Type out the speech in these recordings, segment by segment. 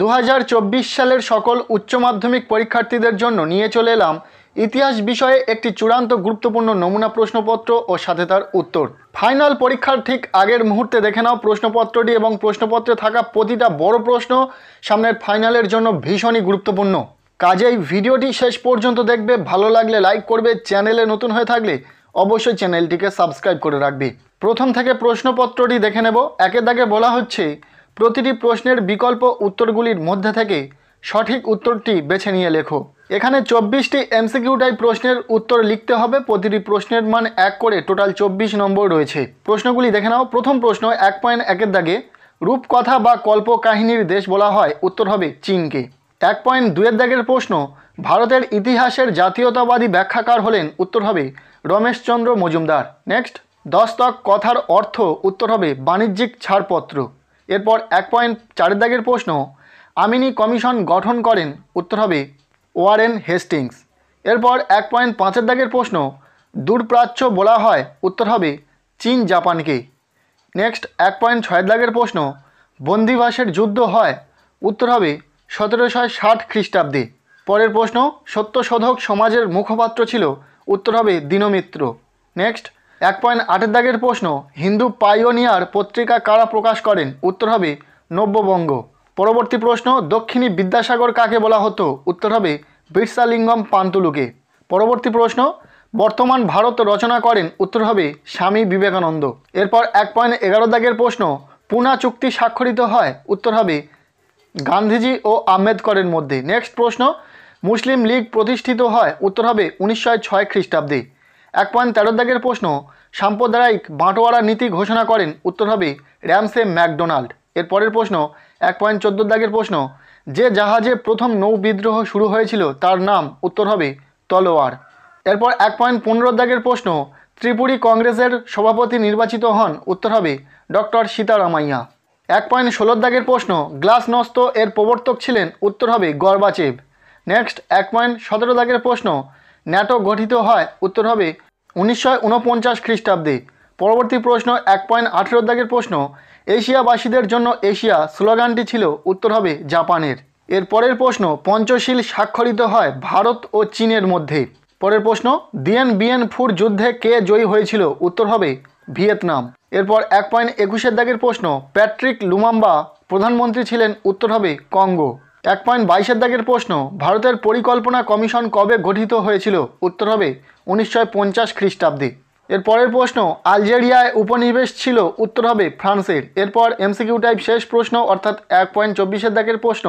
দু সালের সকল উচ্চ মাধ্যমিক পরীক্ষার্থীদের জন্য নিয়ে চলে এলাম ইতিহাস বিষয়ে একটি চূড়ান্ত গুরুত্বপূর্ণ নমুনা প্রশ্নপত্র ও সাথে তার উত্তর ফাইনাল পরীক্ষার ঠিক আগের মুহূর্তে দেখে নাও প্রশ্নপত্রটি এবং প্রশ্নপত্রে থাকা প্রতিটা বড় প্রশ্ন সামনের ফাইনালের জন্য ভীষণই গুরুত্বপূর্ণ কাজেই ভিডিওটি শেষ পর্যন্ত দেখবে ভালো লাগলে লাইক করবে চ্যানেলে নতুন হয়ে থাকলে অবশ্যই চ্যানেলটিকে সাবস্ক্রাইব করে রাখবে প্রথম থেকে প্রশ্নপত্রটি দেখে নেব একের দাগে বলা হচ্ছে প্রতিটি প্রশ্নের বিকল্প উত্তরগুলির মধ্যে থেকে সঠিক উত্তরটি বেছে নিয়ে লেখো এখানে চব্বিশটি এমসিকিউ টাইপ প্রশ্নের উত্তর লিখতে হবে প্রতিটি প্রশ্নের মান এক করে টোটাল চব্বিশ নম্বর রয়েছে প্রশ্নগুলি দেখে নাও প্রথম প্রশ্ন এক পয়েন্ট একের দাগে রূপকথা বা কল্পকাহিনীর দেশ বলা হয় উত্তর হবে চীনকে এক পয়েন্ট দুয়ের দাগের প্রশ্ন ভারতের ইতিহাসের জাতীয়তাবাদী ব্যাখ্যাকার হলেন উত্তর হবে রমেশচন্দ্র মজুমদার নেক্সট তক কথার অর্থ উত্তর হবে বাণিজ্যিক ছাড়পত্র এরপর এক পয়েন্ট চারের দাগের প্রশ্ন আমিনি কমিশন গঠন করেন উত্তর হবে ওয়ারেন হেস্টিংস এরপর এক পয়েন্ট পাঁচের দাগের প্রশ্ন দূরপ্রাচ্য বলা হয় উত্তর হবে চীন জাপানকে নেক্সট এক পয়েন্ট ছয়ের দাগের প্রশ্ন বন্দিবাসের যুদ্ধ হয় উত্তর হবে সতেরোশো ষাট খ্রিস্টাব্দে পরের প্রশ্ন সত্যশোধক সমাজের মুখপাত্র ছিল উত্তর হবে দীনমিত্র নেক্সট এক পয়েন্ট আটের দাগের প্রশ্ন হিন্দু পাইওনিয়ার পত্রিকা কারা প্রকাশ করেন উত্তর হবে নব্যবঙ্গ পরবর্তী প্রশ্ন দক্ষিণী বিদ্যাসাগর কাকে বলা হতো উত্তর হবে বিরসালিঙ্গম পান্তুলুকে পরবর্তী প্রশ্ন বর্তমান ভারত রচনা করেন উত্তর হবে স্বামী বিবেকানন্দ এরপর এক পয়েন্ট এগারো দাগের প্রশ্ন পুনা চুক্তি স্বাক্ষরিত হয় উত্তর হবে গান্ধীজি ও আম্বেদকরের মধ্যে নেক্সট প্রশ্ন মুসলিম লীগ প্রতিষ্ঠিত হয় উত্তর হবে উনিশশো ছয় খ্রিস্টাব্দে এক পয়েন্ট তেরো দাগের প্রশ্ন সাম্প্রদায়িক বাঁটোয়ারা নীতি ঘোষণা করেন উত্তর হবে র্যামসে ম্যাকডোনাল্ড এর পরের প্রশ্ন এক পয়েন্ট চোদ্দো দাগের প্রশ্ন যে জাহাজে প্রথম নৌ বিদ্রোহ শুরু হয়েছিল তার নাম উত্তর হবে তলোয়ার এরপর এক পয়েন্ট পনেরো দাগের প্রশ্ন ত্রিপুরী কংগ্রেসের সভাপতি নির্বাচিত হন উত্তর হবে ডক্টর সীতারামাইয়া এক পয়েন্ট ষোলোর দাগের প্রশ্ন গ্লাস নস্ত এর প্রবর্তক ছিলেন উত্তর হবে গর্বাচেব নেক্সট এক পয়েন্ট সতেরো দাগের প্রশ্ন ন্যাটো গঠিত হয় উত্তর হবে উনিশশো খ্রিস্টাব্দে পরবর্তী প্রশ্ন এক পয়েন্ট আঠেরো দাগের প্রশ্ন এশিয়াবাসীদের জন্য এশিয়া স্লোগানটি ছিল উত্তর হবে জাপানের এর পরের প্রশ্ন পঞ্চশীল স্বাক্ষরিত হয় ভারত ও চীনের মধ্যে পরের প্রশ্ন দিয়েন বিএন ফুর যুদ্ধে কে জয়ী হয়েছিল উত্তর হবে ভিয়েতনাম এরপর এক পয়েন্ট একুশের দাগের প্রশ্ন প্যাট্রিক লুমাম্বা প্রধানমন্ত্রী ছিলেন উত্তর হবে কঙ্গো এক পয়েন্ট বাইশের দাগের প্রশ্ন ভারতের পরিকল্পনা কমিশন কবে গঠিত হয়েছিল উত্তর হবে উনিশশো পঞ্চাশ খ্রিস্টাব্দে এরপরের প্রশ্ন আলজেরিয়ায় উপনিবেশ ছিল উত্তর হবে ফ্রান্সের এরপর এমসিকিউ টাইপ শেষ প্রশ্ন অর্থাৎ এক পয়েন্ট চব্বিশের দাগের প্রশ্ন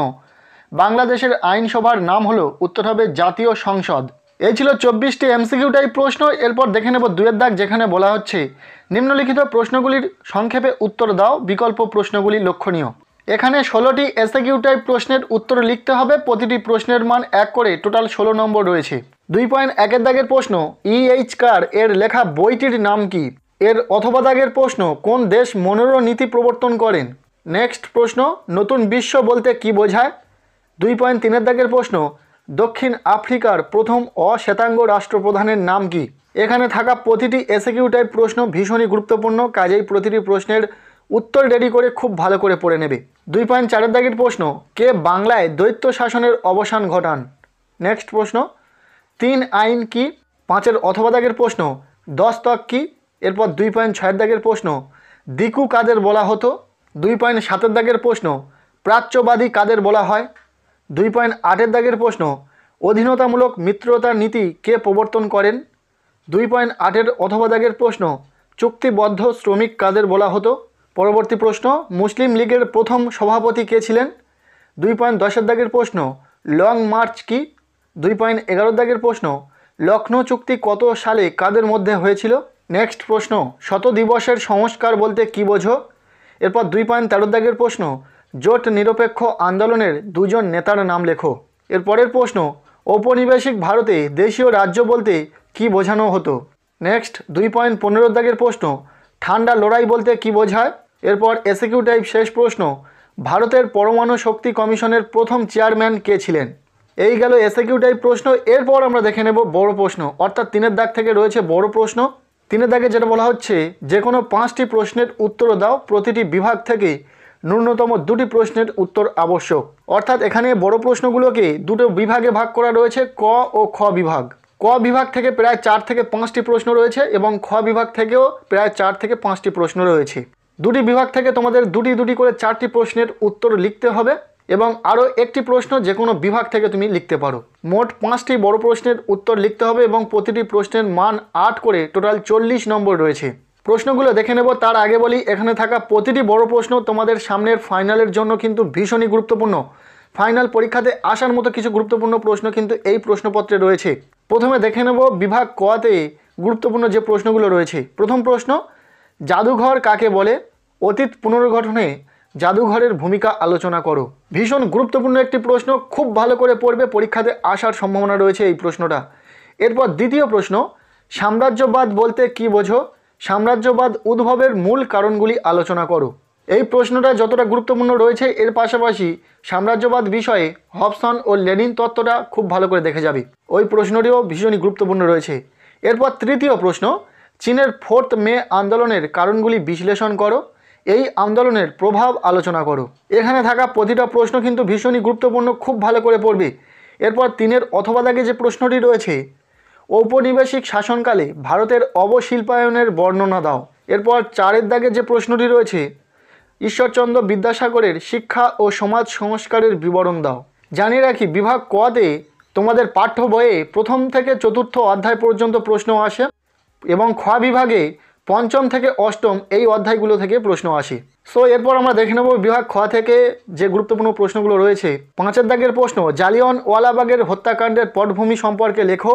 বাংলাদেশের আইনসভার নাম হলো উত্তর হবে জাতীয় সংসদ এই ছিল চব্বিশটি এমসিকিউ টাইপ প্রশ্ন এরপর দেখে নেব দুয়ের দাগ যেখানে বলা হচ্ছে নিম্নলিখিত প্রশ্নগুলির সংক্ষেপে উত্তর দাও বিকল্প প্রশ্নগুলি লক্ষণীয় এখানে ষোলোটি এসএকিউ টাইপ প্রশ্নের উত্তর লিখতে হবে প্রতিটি প্রশ্নের মান এক করে টোটাল ষোলো নম্বর রয়েছে দুই পয়েন্ট একের দাগের প্রশ্ন ইএইচ e কার এর লেখা বইটির নাম কি এর অথবা দাগের প্রশ্ন কোন দেশ মনোর নীতি প্রবর্তন করেন নেক্সট প্রশ্ন নতুন বিশ্ব বলতে কি বোঝায় দুই পয়েন্ট তিনের দাগের প্রশ্ন দক্ষিণ আফ্রিকার প্রথম অশ্বেতাঙ্গ রাষ্ট্রপ্রধানের নাম কি এখানে থাকা প্রতিটি এসএকিউ টাইপ প্রশ্ন ভীষণই গুরুত্বপূর্ণ কাজেই প্রতিটি প্রশ্নের উত্তর রেডি করে খুব ভালো করে পড়ে নেবে দুই পয়েন্ট চারের দাগের প্রশ্ন কে বাংলায় দৈত্য শাসনের অবসান ঘটান নেক্সট প্রশ্ন তিন আইন কি পাঁচের অথবা দাগের প্রশ্ন দশ তক কি এরপর দুই পয়েন্ট ছয়ের দাগের প্রশ্ন দিকু কাদের বলা হতো দুই পয়েন্ট সাতের দাগের প্রশ্ন প্রাচ্যবাদী কাদের বলা হয় দুই পয়েন্ট আটের দাগের প্রশ্ন অধীনতামূলক মিত্রতার নীতি কে প্রবর্তন করেন দুই পয়েন্ট আটের অথবা দাগের প্রশ্ন চুক্তিবদ্ধ শ্রমিক কাদের বলা হতো পরবর্তী প্রশ্ন মুসলিম লীগের প্রথম সভাপতি কে ছিলেন দুই পয়েন্ট দশের দাগের প্রশ্ন লং মার্চ কি দুই পয়েন্ট এগারো দাগের প্রশ্ন লক্ষ্ণৌ চুক্তি কত সালে কাদের মধ্যে হয়েছিল নেক্সট প্রশ্ন শত দিবসের সংস্কার বলতে কি বোঝো এরপর দুই পয়েন্ট তেরো দাগের প্রশ্ন জোট নিরপেক্ষ আন্দোলনের দুজন নেতার নাম লেখো এরপরের প্রশ্ন ঔপনিবেশিক ভারতে দেশীয় রাজ্য বলতে কি বোঝানো হতো নেক্সট দুই পয়েন্ট পনেরো দাগের প্রশ্ন ঠান্ডা লড়াই বলতে কি বোঝায় এরপর এসিকিউ টাইপ শেষ প্রশ্ন ভারতের পরমাণু শক্তি কমিশনের প্রথম চেয়ারম্যান কে ছিলেন এই গেল এসিকিউ টাইপ প্রশ্ন এরপর আমরা দেখে নেব বড় প্রশ্ন অর্থাৎ তিনের দাগ থেকে রয়েছে বড় প্রশ্ন তিনের দাগে যেটা বলা হচ্ছে যে কোনো পাঁচটি প্রশ্নের উত্তর দাও প্রতিটি বিভাগ থেকে ন্যূনতম দুটি প্রশ্নের উত্তর আবশ্যক অর্থাৎ এখানে বড় প্রশ্নগুলোকে দুটো বিভাগে ভাগ করা রয়েছে ক ও খ বিভাগ ক বিভাগ থেকে প্রায় চার থেকে পাঁচটি প্রশ্ন রয়েছে এবং খ বিভাগ থেকেও প্রায় চার থেকে পাঁচটি প্রশ্ন রয়েছে দুটি বিভাগ থেকে তোমাদের দুটি দুটি করে চারটি প্রশ্নের উত্তর লিখতে হবে এবং আরও একটি প্রশ্ন যে কোনো বিভাগ থেকে তুমি লিখতে পারো মোট পাঁচটি বড় প্রশ্নের উত্তর লিখতে হবে এবং প্রতিটি প্রশ্নের মান আট করে টোটাল চল্লিশ নম্বর রয়েছে প্রশ্নগুলো দেখে নেব তার আগে বলি এখানে থাকা প্রতিটি বড় প্রশ্ন তোমাদের সামনের ফাইনালের জন্য কিন্তু ভীষণই গুরুত্বপূর্ণ ফাইনাল পরীক্ষাতে আসার মতো কিছু গুরুত্বপূর্ণ প্রশ্ন কিন্তু এই প্রশ্নপত্রে রয়েছে প্রথমে দেখে নেব বিভাগ কয়াতে গুরুত্বপূর্ণ যে প্রশ্নগুলো রয়েছে প্রথম প্রশ্ন জাদুঘর কাকে বলে অতীত পুনর্গঠনে জাদুঘরের ভূমিকা আলোচনা করো ভীষণ গুরুত্বপূর্ণ একটি প্রশ্ন খুব ভালো করে পড়বে পরীক্ষাতে আসার সম্ভাবনা রয়েছে এই প্রশ্নটা এরপর দ্বিতীয় প্রশ্ন সাম্রাজ্যবাদ বলতে কি বোঝো সাম্রাজ্যবাদ উদ্ভবের মূল কারণগুলি আলোচনা করো এই প্রশ্নটা যতটা গুরুত্বপূর্ণ রয়েছে এর পাশাপাশি সাম্রাজ্যবাদ বিষয়ে হবসন ও লেনিন তত্ত্বটা খুব ভালো করে দেখে যাবে ওই প্রশ্নটিও ভীষণই গুরুত্বপূর্ণ রয়েছে এরপর তৃতীয় প্রশ্ন চীনের ফোর্থ মে আন্দোলনের কারণগুলি বিশ্লেষণ করো এই আন্দোলনের প্রভাব আলোচনা করো এখানে থাকা প্রতিটা প্রশ্ন কিন্তু ভীষণই গুরুত্বপূর্ণ খুব ভালো করে পড়বে এরপর তিনের অথবা দাগে যে প্রশ্নটি রয়েছে ঔপনিবেশিক শাসনকালে ভারতের অবশিল্পায়নের বর্ণনা দাও এরপর চারের দাগে যে প্রশ্নটি রয়েছে ঈশ্বরচন্দ্র বিদ্যাসাগরের শিক্ষা ও সমাজ সংস্কারের বিবরণ দাও জানিয়ে রাখি বিভাগ কদে তোমাদের পাঠ্য বয়ে প্রথম থেকে চতুর্থ অধ্যায় পর্যন্ত প্রশ্ন আসে এবং খ বিভাগে পঞ্চম থেকে অষ্টম এই অধ্যায়গুলো থেকে প্রশ্ন আসে সো এরপর আমরা দেখে নেব বিভাগ খ থেকে যে গুরুত্বপূর্ণ প্রশ্নগুলো রয়েছে পাঁচের দাগের প্রশ্ন জালিয়ন ওয়ালাবাগের হত্যাকাণ্ডের পটভূমি সম্পর্কে লেখো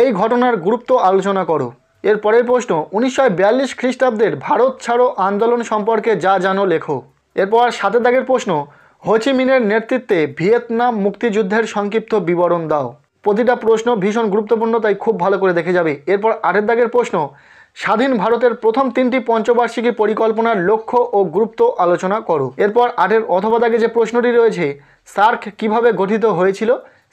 এই ঘটনার গুরুত্ব আলোচনা করো এরপরের প্রশ্ন উনিশশো বিয়াল্লিশ খ্রিস্টাব্দের ভারত ছাড়ো আন্দোলন সম্পর্কে যা জানো লেখো এরপর সাতের দাগের প্রশ্ন হোচিমিনের নেতৃত্বে ভিয়েতনাম মুক্তিযুদ্ধের সংক্ষিপ্ত বিবরণ দাও প্রতিটা প্রশ্ন ভীষণ গুরুত্বপূর্ণ তাই খুব ভালো করে দেখে যাবে এরপর আটের দাগের প্রশ্ন স্বাধীন ভারতের প্রথম তিনটি পঞ্চবার্ষিকী পরিকল্পনার লক্ষ্য ও গুরুত্ব আলোচনা করো এরপর আটের অথবা দাগে যে প্রশ্নটি রয়েছে সার্ক কিভাবে গঠিত হয়েছিল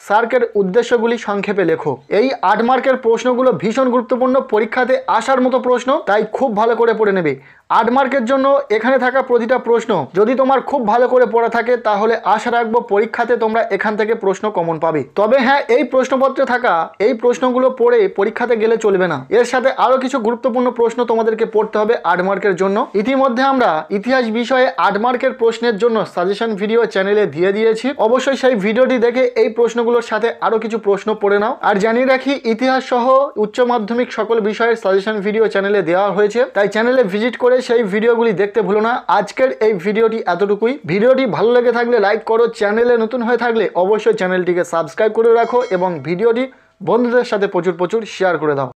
সার্কের উদ্দেশ্যগুলি সংক্ষেপে লেখো এই আট মার্কের প্রশ্নগুলো ভীষণ গুরুত্বপূর্ণ পরীক্ষাতে আসার মতো প্রশ্ন তাই খুব ভালো করে পড়ে নেবে আট মার্কের জন্য এখানে থাকা প্রতিটা প্রশ্ন যদি তোমার খুব ভালো করে পড়া থাকে তাহলে আশা রাখবো পরীক্ষাতে তোমরা এখান থেকে প্রশ্ন কমন পাবে তবে হ্যাঁ এই প্রশ্নপত্রে থাকা এই প্রশ্নগুলো পড়ে পরীক্ষাতে গেলে চলবে না এর সাথে আরও কিছু গুরুত্বপূর্ণ প্রশ্ন তোমাদেরকে পড়তে হবে আট মার্কের জন্য ইতিমধ্যে আমরা ইতিহাস বিষয়ে আট মার্কের প্রশ্নের জন্য সাজেশন ভিডিও চ্যানেলে দিয়ে দিয়েছি অবশ্যই সেই ভিডিওটি দেখে এই প্রশ্নগুলোর সাথে আরও কিছু প্রশ্ন পড়ে নাও আর জানিয়ে রাখি ইতিহাস সহ উচ্চ মাধ্যমিক সকল বিষয়ের সাজেশন ভিডিও চ্যানেলে দেওয়া হয়েছে তাই চ্যানেলে ভিজিট করে সেই ভিডিওগুলি দেখতে ভুলো না আজকের এই ভিডিওটি এতটুকুই ভিডিওটি ভালো লেগে থাকলে লাইক করো চ্যানেলে নতুন হয়ে থাকলে অবশ্যই চ্যানেলটিকে সাবস্ক্রাইব করে রাখো এবং ভিডিওটি বন্ধুদের সাথে প্রচুর প্রচুর শেয়ার করে দাও